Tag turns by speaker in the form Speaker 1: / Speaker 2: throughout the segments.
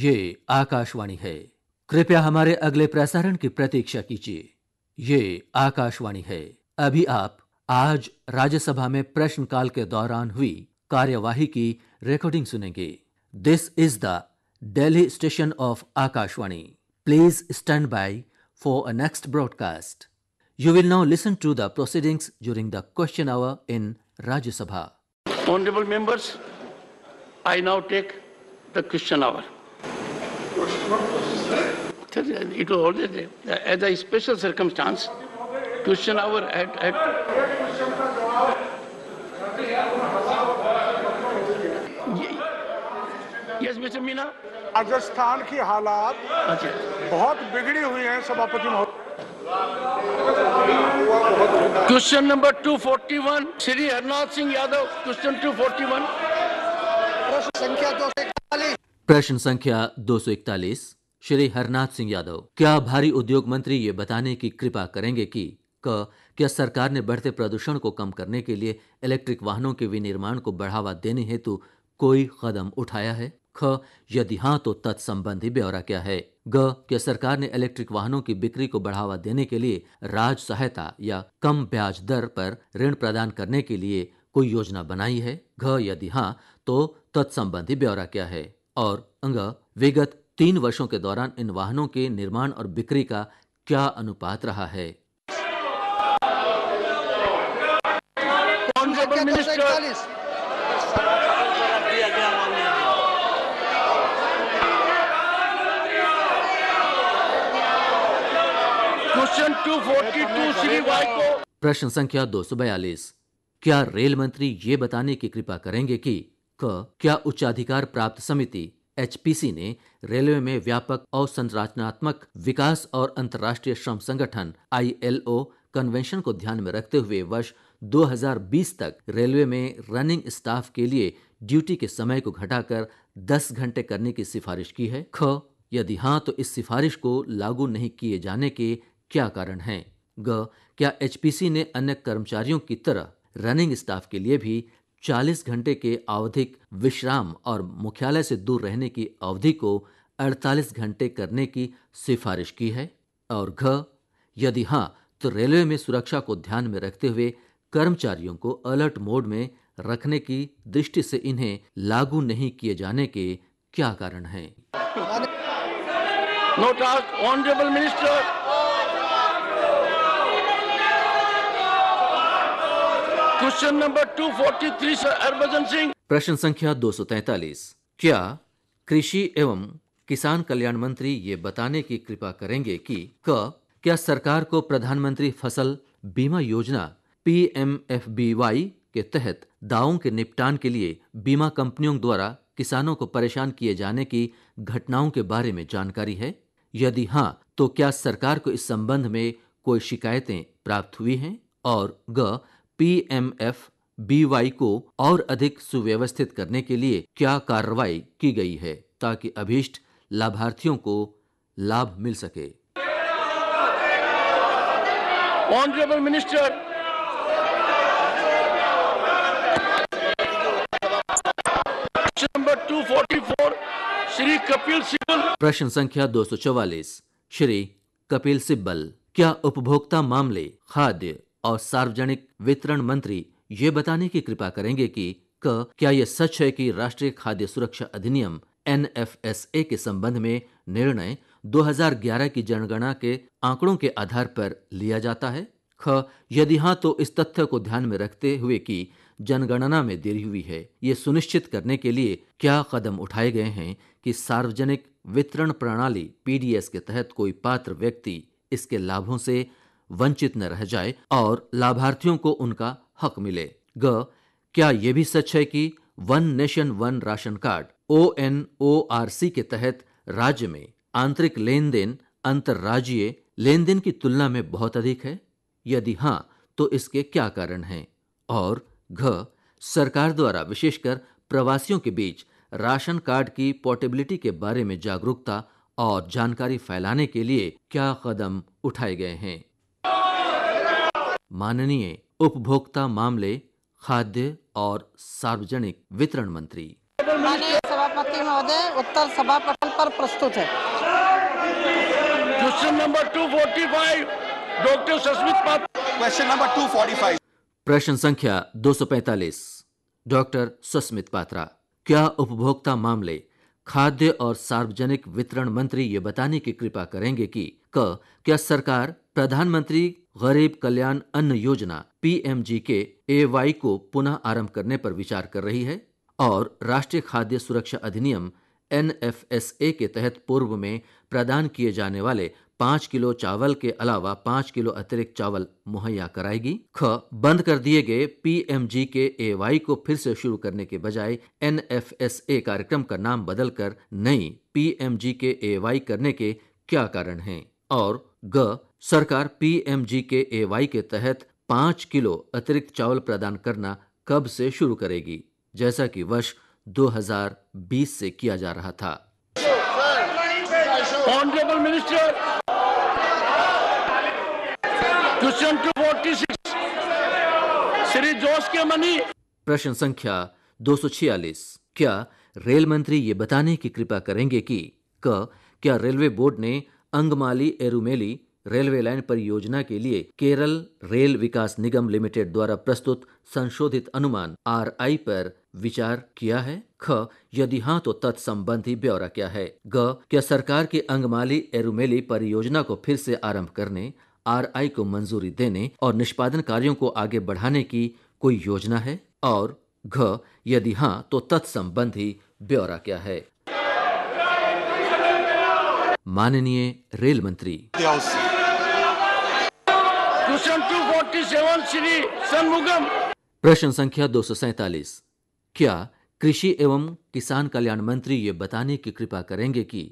Speaker 1: ये आकाशवाणी है कृपया हमारे अगले प्रसारण की प्रतीक्षा कीजिए ये आकाशवाणी है अभी आप आज राज्यसभा में प्रश्नकाल के दौरान हुई कार्यवाही की रिकॉर्डिंग सुनेंगे this is the daily station of Akashvani please stand by for a next broadcast you will now listen to the proceedings during the question our in Rajya Sabha
Speaker 2: honourable members I now take the question our It was always there. As a special circumstance, question hour at. at yes, Mr. Meena. Rajasthan की हालात बहुत बिगड़ी हुई हैं सभापति महोदय question number 241 Shri Harnath Singh Yadav question 241 प्रश्न संख्या दो सौ इकतालीस
Speaker 1: प्रश्न संख्या 241 श्री हरनाथ सिंह यादव क्या भारी उद्योग मंत्री ये बताने की कृपा करेंगे कि क क्या सरकार ने बढ़ते प्रदूषण को कम करने के लिए इलेक्ट्रिक वाहनों के विनिर्माण को बढ़ावा देने हेतु कोई कदम उठाया है ख यदि हाँ तो तत्संबंधी ब्यौरा क्या है ग क्या सरकार ने इलेक्ट्रिक वाहनों की बिक्री को बढ़ावा देने के लिए राज सहायता या कम ब्याज दर पर ऋण प्रदान करने के लिए कोई योजना बनाई है घ यदि हाँ तो तत्संबंधी ब्यौरा क्या है और अंग विगत तीन वर्षों के दौरान इन वाहनों के निर्माण और बिक्री का क्या अनुपात रहा है
Speaker 2: क्वेश्चन प्रश्न
Speaker 1: संख्या 242 क्या रेल मंत्री ये बताने की कृपा करेंगे कि क क्या उच्चाधिकार प्राप्त समिति एचपीसी ने रेलवे में व्यापक अवसंरचनात्मक विकास और अंतर्राष्ट्रीय श्रम संगठन आईएलओ कन्वेंशन को ध्यान में रखते हुए वर्ष 2020 तक रेलवे में रनिंग स्टाफ के लिए ड्यूटी के समय को घटाकर 10 घंटे करने की सिफारिश की है ख यदि हाँ तो इस सिफारिश को लागू नहीं किए जाने के क्या कारण हैं ग क्या एचपीसी ने अन्य कर्मचारियों की तरह रनिंग स्टाफ के लिए भी 40 घंटे के आवधिक विश्राम और मुख्यालय से दूर रहने की अवधि को 48 घंटे करने की सिफारिश की है और घ यदि हाँ तो रेलवे में सुरक्षा को ध्यान में रखते हुए कर्मचारियों को अलर्ट मोड में रखने की दृष्टि से इन्हें लागू नहीं किए जाने के क्या कारण हैं?
Speaker 2: No task honourable minister question number 243 sir Harbhajan Singh
Speaker 1: प्रश्न संख्या 243 क्या कृषि एवं किसान कल्याण मंत्री ये बताने की कृपा करेंगे कि क क्या सरकार को प्रधानमंत्री फसल बीमा योजना पीएमएफबीवाई के तहत दावों के निपटान के लिए बीमा कंपनियों द्वारा किसानों को परेशान किए जाने की घटनाओं के बारे में जानकारी है यदि हाँ तो क्या सरकार को इस संबंध में कोई शिकायतें प्राप्त हुई हैं और ग पीएमएफ-बीवाई को और अधिक सुव्यवस्थित करने के लिए क्या कार्रवाई की गई है ताकि अभीष्ट लाभार्थियों को लाभ मिल सके
Speaker 2: honourable minister number 244 Shri Kapil Sibal
Speaker 1: प्रश्न संख्या 244 श्री कपिल सिब्बल क्या उपभोक्ता मामले खाद्य और सार्वजनिक वितरण मंत्री ये बताने की कृपा करेंगे कि क क्या यह सच है कि राष्ट्रीय खाद्य सुरक्षा अधिनियम एन के संबंध में निर्णय 2011 की जनगणना के आंकड़ों के आधार पर लिया जाता है ख यदि हाँ तो इस तथ्य को ध्यान में रखते हुए कि जनगणना में देरी हुई है ये सुनिश्चित करने के लिए क्या कदम उठाए गए हैं कि सार्वजनिक वितरण प्रणाली पीडीएस के तहत कोई पात्र व्यक्ति इसके लाभों से वंचित न रह जाए और लाभार्थियों को उनका हक मिले ग क्या यह भी सच है कि one nation one ration card O N O R C के तहत राज्य में आंतरिक लेन देन अंतर्राज्यीय लेन देन की तुलना में बहुत अधिक है यदि हाँ तो इसके क्या कारण हैं और घ सरकार द्वारा विशेषकर प्रवासियों के बीच राशन कार्ड की पोर्टेबिलिटी के बारे में जागरूकता और जानकारी फैलाने के लिए क्या कदम उठाए गए हैं माननीय उपभोक्ता मामले खाद्य और सार्वजनिक वितरण मंत्री
Speaker 2: माननीय सभापति महोदय उत्तर सभा पटल पर प्रस्तुत है क्वेश्चन नंबर 245 डॉक्टर सस्मित पात्र क्वेश्चन नंबर 245
Speaker 1: प्रश्न संख्या 245 डॉक्टर सस्मित पात्रा क्या उपभोक्ता मामले खाद्य और सार्वजनिक वितरण मंत्री ये बताने की कृपा करेंगे कि क क्या सरकार प्रधानमंत्री गरीब कल्याण अन्न योजना पीएमजी के एवाई को पुनः आरंभ करने पर विचार कर रही है और राष्ट्रीय खाद्य सुरक्षा अधिनियम एनएफएसए के तहत पूर्व में प्रदान किए जाने वाले पाँच किलो चावल के अलावा पाँच किलो अतिरिक्त चावल मुहैया कराएगी ख बंद कर दिए गए पीएमजी के एवाई को फिर से शुरू करने के बजाय एनएफएसए कार्यक्रम का नाम बदलकर नई पीएमजी के एवाई करने के क्या कारण हैं और ग सरकार पीएमजी के एवाई के तहत पांच किलो अतिरिक्त चावल प्रदान करना कब से शुरू करेगी जैसा कि वर्ष 2020 से किया जा रहा था
Speaker 2: honourable minister question two forty six Shri Jose K money
Speaker 1: प्रश्न संख्या 246 क्या रेल मंत्री ये बताने की कृपा करेंगे कि क क्या रेलवे बोर्ड ने अंगमाली एरुमेली रेलवे लाइन परियोजना के लिए केरल रेल विकास निगम लिमिटेड द्वारा प्रस्तुत संशोधित अनुमान आर आई पर विचार किया है ख यदि हाँ तो तत्संबंधी ब्यौरा क्या है ग क्या सरकार की अंगमाली एरुमेली परियोजना को फिर से आरंभ करने आर आई को मंजूरी देने और निष्पादन कार्यों को आगे बढ़ाने की कोई योजना है और घ यदि हाँ तो तत्संबंधी ब्यौरा क्या है माननीय रेल मंत्री
Speaker 2: क्वेश्चन 247 श्री
Speaker 1: प्रश्न संख्या दो क्या कृषि एवं किसान कल्याण मंत्री ये बताने की कृपा करेंगे कि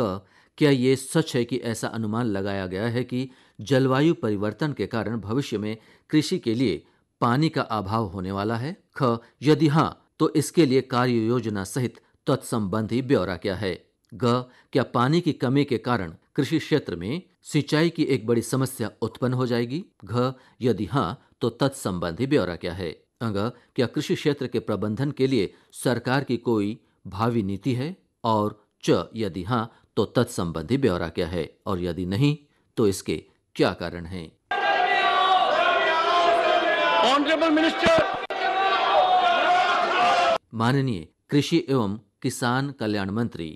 Speaker 1: क क्या ये सच है कि ऐसा अनुमान लगाया गया है कि जलवायु परिवर्तन के कारण भविष्य में कृषि के लिए पानी का अभाव होने वाला है ख यदि हाँ तो इसके लिए कार्य योजना सहित तत्संबंधी ब्यौरा क्या है ग क्या पानी की कमी के कारण कृषि क्षेत्र में सिंचाई की एक बड़ी समस्या उत्पन्न हो जाएगी घ यदि हाँ तो तत्संबंधी ब्यौरा क्या है अंग क्या कृषि क्षेत्र के प्रबंधन के लिए सरकार की कोई भावी नीति है और च यदि हाँ तो तत्संबंधी ब्यौरा क्या है और यदि नहीं तो इसके क्या कारण है
Speaker 2: ऑनरेबल मिनिस्टर
Speaker 1: माननीय कृषि एवं किसान कल्याण मंत्री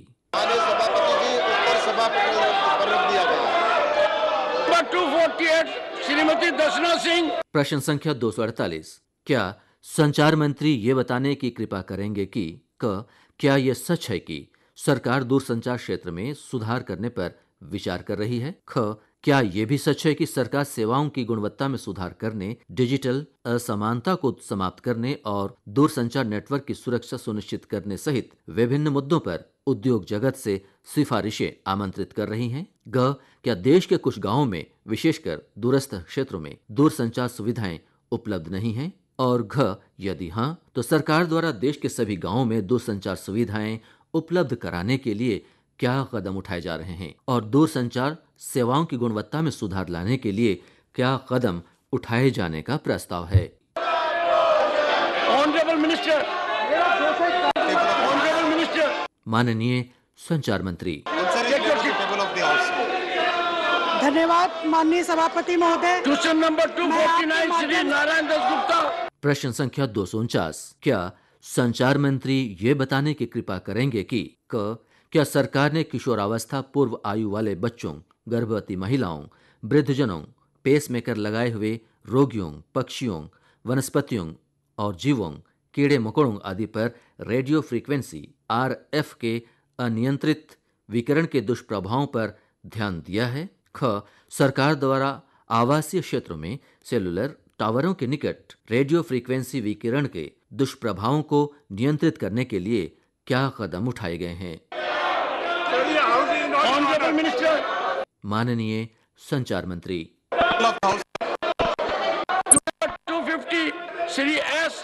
Speaker 2: श्रीमती दशना
Speaker 1: सिंह प्रश्न संख्या 248 क्या संचार मंत्री ये बताने की कृपा करेंगे कि क क्या ये सच है कि सरकार दूरसंचार क्षेत्र में सुधार करने पर विचार कर रही है ख क्या ये भी सच है कि सरकार सेवाओं की गुणवत्ता में सुधार करने डिजिटल असमानता को समाप्त करने और दूरसंचार नेटवर्क की सुरक्षा सुनिश्चित करने सहित विभिन्न मुद्दों पर उद्योग जगत से सिफारिशें आमंत्रित कर रही हैं ग क्या देश के कुछ गांवों में विशेषकर दूरस्थ क्षेत्रों में दूरसंचार सुविधाएं उपलब्ध नहीं हैं और घ यदि हाँ तो सरकार द्वारा देश के सभी गांवों में दूरसंचार सुविधाएं उपलब्ध कराने के लिए क्या कदम उठाए जा रहे हैं और दूरसंचार सेवाओं की गुणवत्ता में सुधार लाने के लिए क्या कदम उठाए जाने का प्रस्ताव है माननीय संचार मंत्री
Speaker 2: धन्यवाद माननीय सभापति महोदय question number two forty nine Shri Narain Das Gupta
Speaker 1: प्रश्न संख्या दो क्या संचार मंत्री ये बताने की कृपा करेंगे कि क क्या सरकार ने किशोरावस्था पूर्व आयु वाले बच्चों गर्भवती महिलाओं वृद्धजनों पेसमेकर लगाए हुए रोगियों पक्षियों वनस्पतियों और जीवों कीड़े मकोड़ों आदि पर रेडियो फ्रीक्वेंसी आर एफ के अनियंत्रित विकिरण के दुष्प्रभावों पर ध्यान दिया है ख सरकार द्वारा आवासीय क्षेत्रों में सेलुलर टावरों के निकट रेडियो फ्रीक्वेंसी विकिरण के दुष्प्रभावों को नियंत्रित करने के लिए क्या कदम उठाए गए हैं ऑनरेबल मिनिस्टर माननीय संचार मंत्री
Speaker 2: टू श्री एस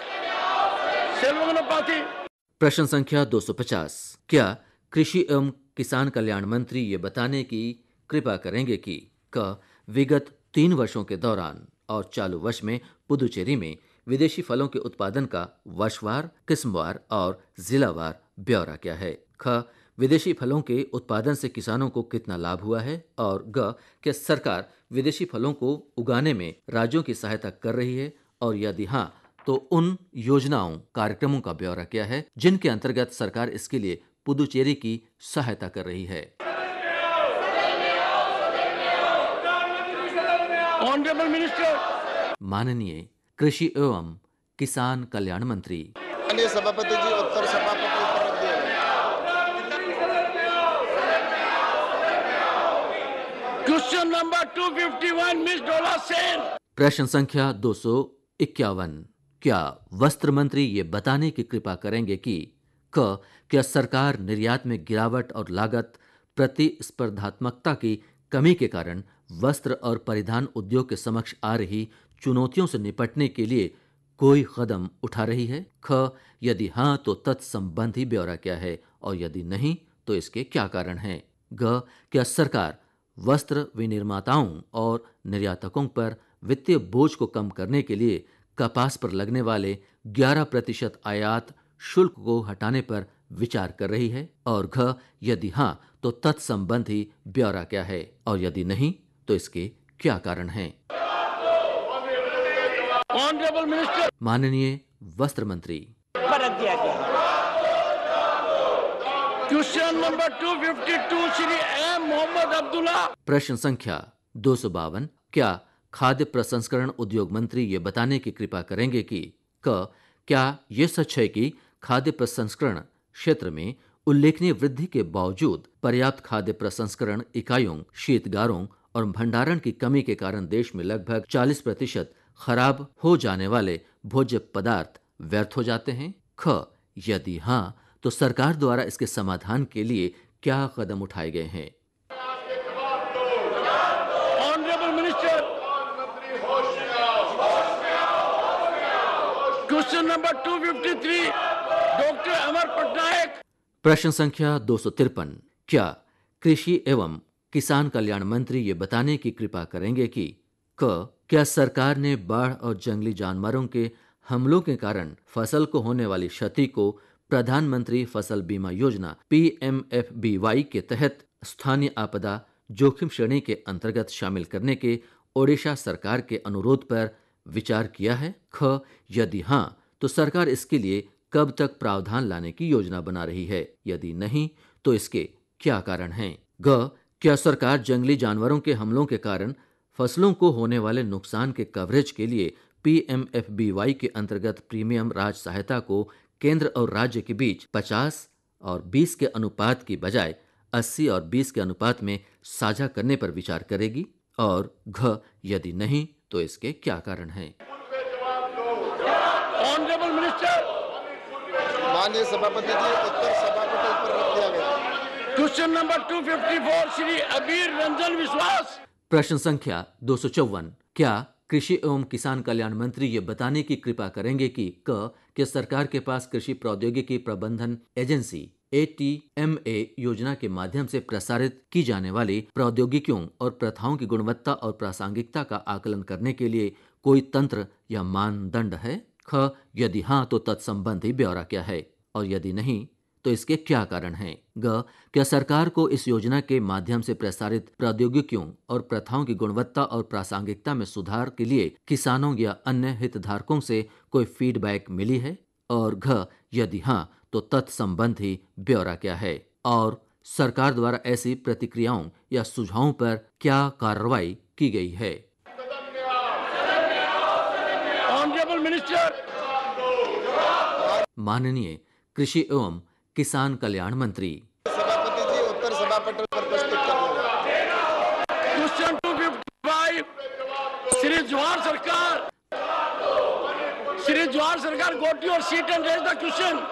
Speaker 1: प्रश्न संख्या 250 क्या कृषि एवं किसान कल्याण मंत्री ये बताने की कृपा करेंगे कि क विगत तीन वर्षों के दौरान और चालू वर्ष में पुदुचेरी में विदेशी फलों के उत्पादन का वर्षवार किस्मवार और जिलावार ब्यौरा क्या है ख विदेशी फलों के उत्पादन से किसानों को कितना लाभ हुआ है और ग क्या सरकार विदेशी फलों को उगाने में राज्यों की सहायता कर रही है और यदि हाँ तो उन योजनाओं कार्यक्रमों का ब्यौरा क्या है जिनके अंतर्गत सरकार इसके लिए पुदुचेरी की सहायता कर रही है माननीय कृषि एवं किसान कल्याण मंत्री
Speaker 2: सभापति जी क्वेश्चन नंबर 251 मिस डोला सेन
Speaker 1: प्रश्न संख्या दो क्या वस्त्र मंत्री ये बताने की कृपा करेंगे कि क क्या सरकार निर्यात में गिरावट और लागत प्रतिस्पर्धात्मकता की कमी के कारण वस्त्र और परिधान उद्योग के समक्ष आ रही चुनौतियों से निपटने के लिए कोई कदम उठा रही है ख यदि हाँ तो तत्संबंधी ब्यौरा क्या है और यदि नहीं तो इसके क्या कारण हैं ग क्या सरकार वस्त्र विनिर्माताओं और निर्यातकों पर वित्तीय बोझ को कम करने के लिए कपास पर लगने वाले 11 प्रतिशत आयात शुल्क को हटाने पर विचार कर रही है और घ यदि हाँ तो तत्संबंधी ब्यौरा क्या है और यदि नहीं तो इसके क्या कारण है माननीय वस्त्र मंत्री
Speaker 2: question number 252 Shri M Mohammad Abdullah
Speaker 1: प्रश्न संख्या दो क्या खाद्य प्रसंस्करण उद्योग मंत्री ये बताने की कृपा करेंगे कि क क्या ये सच है कि खाद्य प्रसंस्करण क्षेत्र में उल्लेखनीय वृद्धि के बावजूद पर्याप्त खाद्य प्रसंस्करण इकाइयों शीतगारों और भंडारण की कमी के कारण देश में लगभग 40 प्रतिशत खराब हो जाने वाले भोज्य पदार्थ व्यर्थ हो जाते हैं ख यदि हाँ तो सरकार द्वारा इसके समाधान के लिए क्या कदम उठाए गए हैं
Speaker 2: question number 253 doctor Amar Patnaik
Speaker 1: प्रश्न संख्या दो क्या कृषि एवं किसान कल्याण मंत्री ये बताने की कृपा करेंगे कि क क्या सरकार ने बाढ़ और जंगली जानवरों के हमलों के कारण फसल को होने वाली क्षति को प्रधानमंत्री फसल बीमा योजना पी के तहत स्थानीय आपदा जोखिम श्रेणी के अंतर्गत शामिल करने के ओडिशा सरकार के अनुरोध पर विचार किया है ख यदि हाँ तो सरकार इसके लिए कब तक प्रावधान लाने की योजना बना रही है यदि नहीं तो इसके क्या कारण हैं ग क्या सरकार जंगली जानवरों के हमलों के कारण फसलों को होने वाले नुकसान के कवरेज के लिए पी के अंतर्गत प्रीमियम राज सहायता को केंद्र और राज्य के बीच 50 और 20 के अनुपात की बजाय 80 और 20 के अनुपात में साझा करने पर विचार करेगी और घ यदि नहीं तो इसके क्या कारण हैं
Speaker 2: ऑनरेबल मिनिस्टर माननीय सभापति जी उत्तर सभापति पर रख दिया गया क्वेश्चन नंबर 254 श्री अबीर रंजन विश्वास
Speaker 1: प्रश्न संख्या दो क्या कृषि एवं किसान कल्याण मंत्री ये बताने की कृपा करेंगे कि क कि सरकार के पास कृषि प्रौद्योगिकी प्रबंधन एजेंसी ए योजना के माध्यम से प्रसारित की जाने वाली प्रौद्योगिकियों और प्रथाओं की गुणवत्ता और प्रासंगिकता का आकलन करने के लिए कोई तंत्र या मानदंड है ख यदि हाँ तो तत्संबंधी ब्यौरा क्या है और यदि नहीं तो इसके क्या कारण हैं ग क्या सरकार को इस योजना के माध्यम से प्रसारित प्रौद्योगिकियों और प्रथाओं की गुणवत्ता और प्रासंगिकता में सुधार के लिए किसानों या अन्य हितधारकों से कोई फीडबैक मिली है और घ यदि हाँ तो तत्संबंधी ब्यौरा क्या है और सरकार द्वारा ऐसी प्रतिक्रियाओं या सुझावों पर क्या कार्रवाई की गई है माननीय कृषि एवं किसान कल्याण मंत्री
Speaker 2: सभापति जी उत्तर सभा पटल पर प्रस्तुत question Shri Sarkar Shri Sarkar seat and raise the
Speaker 1: question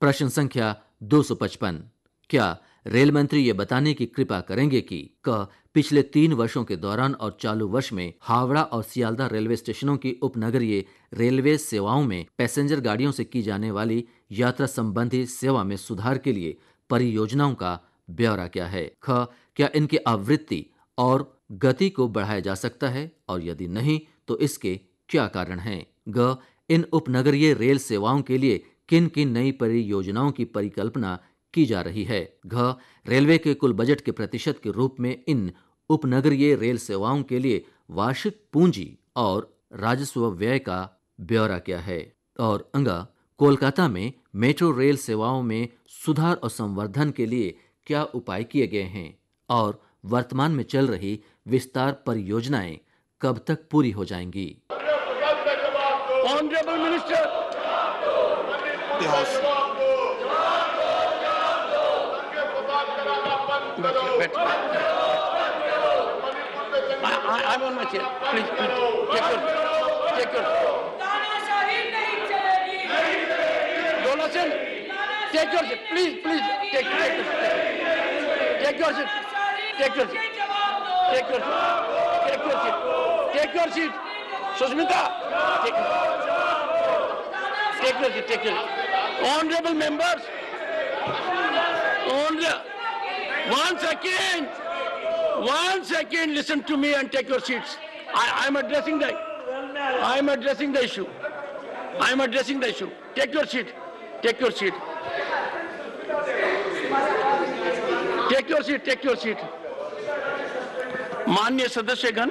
Speaker 1: प्रश्न संख्या 255 क्या रेल मंत्री ये बताने की कृपा करेंगे कि क पिछले तीन वर्षों के दौरान और चालू वर्ष में हावड़ा और सियालदा रेलवे स्टेशनों की उपनगरीय रेलवे सेवाओं में पैसेंजर गाड़ियों से की जाने वाली यात्रा संबंधी सेवा में सुधार के लिए परियोजनाओं का ब्यौरा क्या है ख क्या इनकी आवृत्ति और गति को बढ़ाया जा सकता है और यदि नहीं तो इसके क्या कारण हैं ग इन उपनगरीय रेल सेवाओं के लिए किन किन नई परियोजनाओं की परिकल्पना की जा रही है घ रेलवे के कुल बजट के प्रतिशत के रूप में इन उपनगरीय रेल सेवाओं के लिए वार्षिक पूंजी और राजस्व व्यय का ब्यौरा क्या है और अंगा कोलकाता में मेट्रो रेल सेवाओं में सुधार और संवर्धन के लिए क्या उपाय किए गए हैं और वर्तमान में चल रही विस्तार परियोजनाएं कब तक पूरी हो जाएंगी
Speaker 2: honourable minister I'm on my chair. Please, please, Listen, take your seat. Please, please, take, take your seat. Take your seat. Take your seat. Take your seat. Take your seat. Take your seat. Susmita, take your seat. Take your seat. Take your seat. Honorable members, once again, once again, listen to me and take your seats. I'm addressing the, I'm addressing the issue. I'm addressing the issue. Take your seat. Take your seat take your seat take your seat माननीय सदस्य गण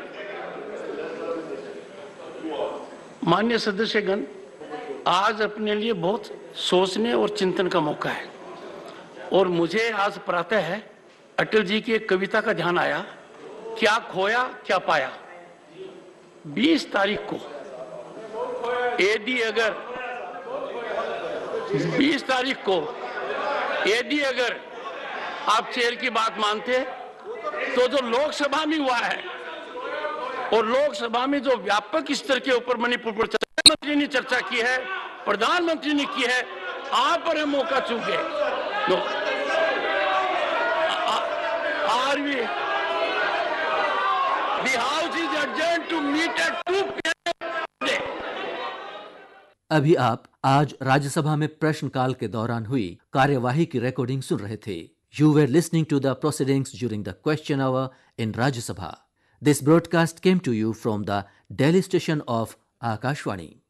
Speaker 2: माननीय सदस्य गण आज अपने लिए बहुत सोचने और चिंतन का मौका है और मुझे आज प्रातः है अटल जी की एक कविता का ध्यान आया क्या खोया क्या पाया 20 तारीख को एडी अगर बीस तारीख को यदि अगर आप चेयर की बात मानते तो जो लोकसभा में हुआ है और लोकसभा में जो व्यापक स्तर के ऊपर मणिपुर पर प्रधानमंत्री ने चर्चा की है प्रधानमंत्री ने की है आप पर हम मौका चूके are we house is adjourned to meet at two
Speaker 1: अभी आप आज राज्यसभा में प्रश्नकाल के दौरान हुई कार्यवाही की रिकॉर्डिंग सुन रहे थे you where listening to the proceedings during the question our in Rajya Sabha this broadcast came to you from the daily station of Akashvani